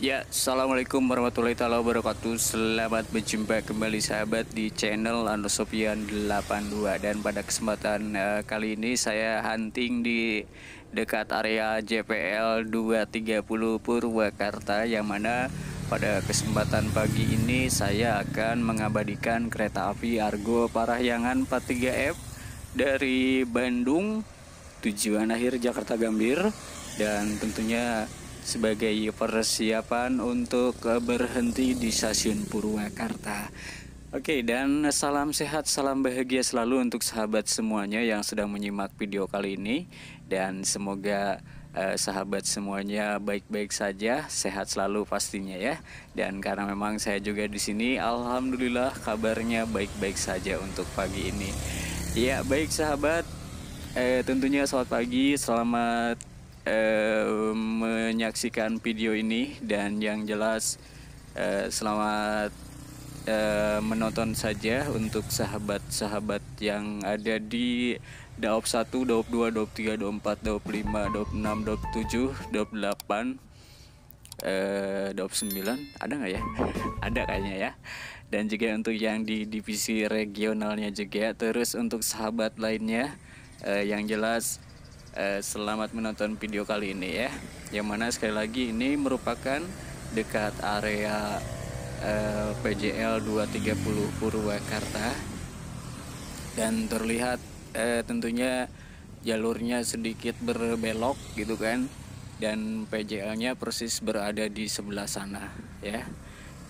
Ya, Assalamualaikum warahmatullahi wabarakatuh Selamat berjumpa kembali sahabat di channel Andosopian 82 Dan pada kesempatan uh, kali ini saya hunting di dekat area JPL 230 Purwakarta Yang mana pada kesempatan pagi ini saya akan mengabadikan kereta api Argo Parahyangan 43F Dari Bandung tujuan akhir Jakarta Gambir dan tentunya sebagai persiapan untuk eh, berhenti di stasiun Purwakarta. Oke, dan salam sehat, salam bahagia selalu untuk sahabat semuanya yang sedang menyimak video kali ini, dan semoga eh, sahabat semuanya baik-baik saja, sehat selalu pastinya ya. Dan karena memang saya juga di sini, alhamdulillah kabarnya baik-baik saja untuk pagi ini. Ya, baik sahabat, eh, tentunya selamat pagi, selamat uh, menyaksikan video ini dan yang jelas uh, selamat uh, menonton saja untuk sahabat-sahabat yang ada di Daop 1, Daop 2, Daop 3, Daop 4, Daop 5, Daop 6, Daop 7, Daop 8 eh, DOP 9 ada nggak ya? ada kayaknya ya. Dan juga untuk yang di divisi regionalnya juga. Terus untuk sahabat lainnya uh, yang jelas Eh, selamat menonton video kali ini ya. Yang mana sekali lagi ini merupakan dekat area eh, PJL 230 Purwakarta dan terlihat eh, tentunya jalurnya sedikit berbelok gitu kan dan PJL-nya persis berada di sebelah sana ya.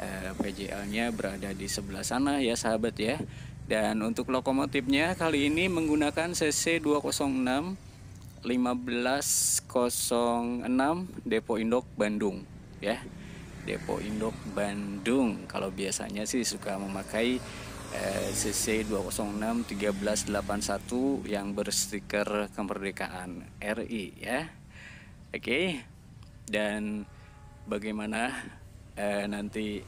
Eh, PJL-nya berada di sebelah sana ya sahabat ya. Dan untuk lokomotifnya kali ini menggunakan CC 206 1506 Depo Indok Bandung ya. Depo Indok Bandung. Kalau biasanya sih suka memakai eh, CC 206 1381 yang berstiker kemerdekaan RI ya. Oke. Okay. Dan bagaimana eh, nanti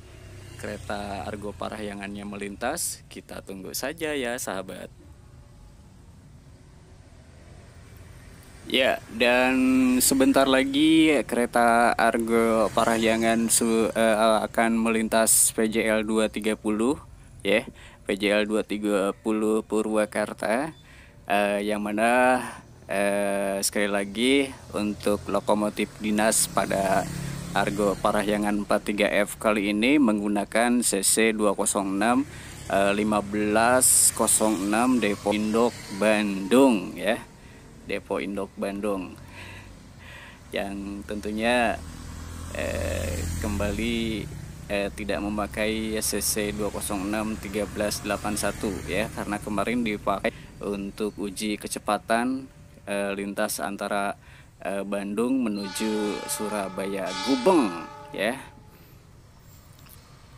kereta Argo Parahyangannya melintas? Kita tunggu saja ya sahabat. Ya, dan sebentar lagi kereta Argo Parahyangan su, uh, akan melintas PJL 230 ya, yeah, PJL 230 Purwakarta uh, yang mana uh, sekali lagi untuk lokomotif dinas pada Argo Parahyangan 43F kali ini menggunakan CC 206 uh, 1506 Depo Indok Bandung ya. Yeah Depo Indok Bandung yang tentunya eh, kembali eh, tidak memakai SCC 1381 ya karena kemarin dipakai untuk uji kecepatan eh, lintas antara eh, Bandung menuju Surabaya Gubeng ya.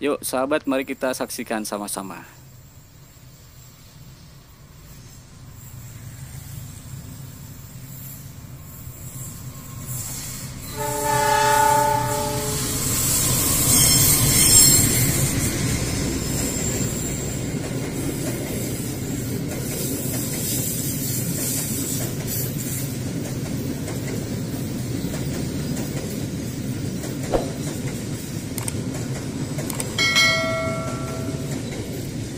Yuk sahabat mari kita saksikan sama-sama.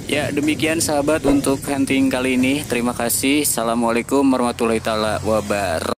Ya, demikian sahabat untuk hunting kali ini. Terima kasih. Assalamualaikum warahmatullahi wabarakatuh.